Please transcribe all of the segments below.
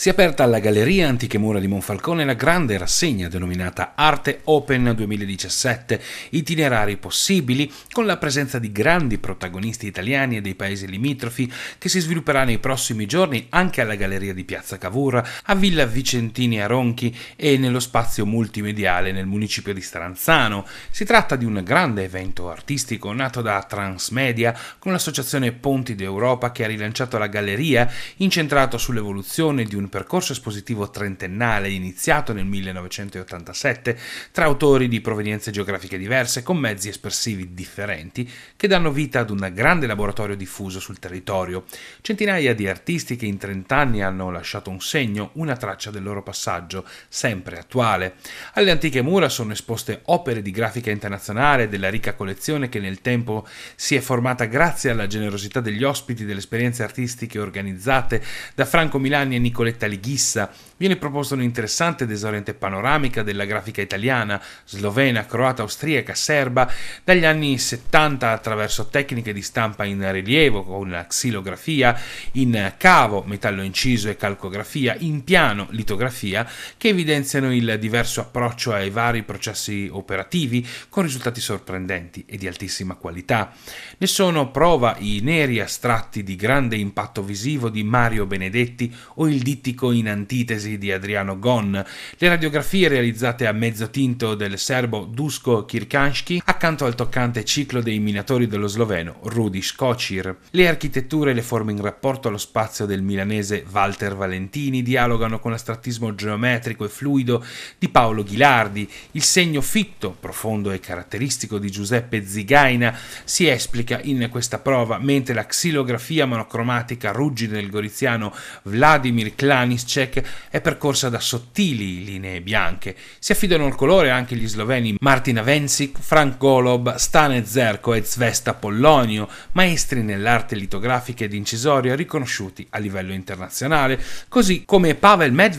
Si è aperta alla Galleria Antiche Mura di Monfalcone la grande rassegna denominata Arte Open 2017, itinerari possibili, con la presenza di grandi protagonisti italiani e dei paesi limitrofi, che si svilupperà nei prossimi giorni anche alla Galleria di Piazza Cavour, a Villa Vicentini a Ronchi e nello spazio multimediale nel municipio di Stranzano. Si tratta di un grande evento artistico nato da Transmedia con l'associazione Ponti d'Europa che ha rilanciato la galleria, incentrato sull'evoluzione di un percorso espositivo trentennale iniziato nel 1987 tra autori di provenienze geografiche diverse con mezzi espressivi differenti che danno vita ad un grande laboratorio diffuso sul territorio. Centinaia di artisti che in trent'anni hanno lasciato un segno, una traccia del loro passaggio, sempre attuale. Alle antiche mura sono esposte opere di grafica internazionale della ricca collezione che nel tempo si è formata grazie alla generosità degli ospiti delle esperienze artistiche organizzate da Franco Milani e Nicoletti Metallighissa Viene proposta un'interessante ed esauriente panoramica della grafica italiana, slovena, croata, austriaca, serba dagli anni 70 attraverso tecniche di stampa in rilievo con la xilografia, in cavo, metallo inciso e calcografia, in piano, litografia, che evidenziano il diverso approccio ai vari processi operativi con risultati sorprendenti e di altissima qualità. Ne sono prova i neri astratti di grande impatto visivo di Mario Benedetti o il dittico in antitesi analisi di Adriano Gon, le radiografie realizzate a mezzotinto del serbo Dusko Kirkanski accanto al toccante ciclo dei minatori dello sloveno Rudi Skocir. Le architetture e le forme in rapporto allo spazio del milanese Walter Valentini dialogano con l'astrattismo geometrico e fluido di Paolo Ghilardi, il segno fitto, profondo e caratteristico di Giuseppe Zigaina si esplica in questa prova, mentre la xilografia monocromatica ruggine del goriziano Vladimir Klaniscek è percorsa da sottili linee bianche. Si affidano al colore anche gli sloveni Martin Vencic, Frank Golob, Stane Zerko e Zvesta Pollonio, maestri nell'arte litografica ed incisoria riconosciuti a livello internazionale, così come Pavel Medvedev,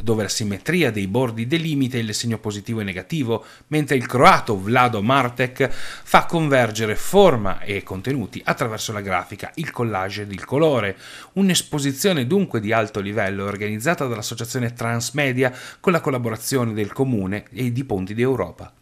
dove la simmetria dei bordi delimita il segno positivo e negativo, mentre il croato Vlado Martek fa convergere forma e contenuti attraverso la grafica, il collage ed il colore. Un'esposizione dunque di alto livello organizzata dall'associazione dell'associazione Transmedia con la collaborazione del Comune e di Ponti d'Europa.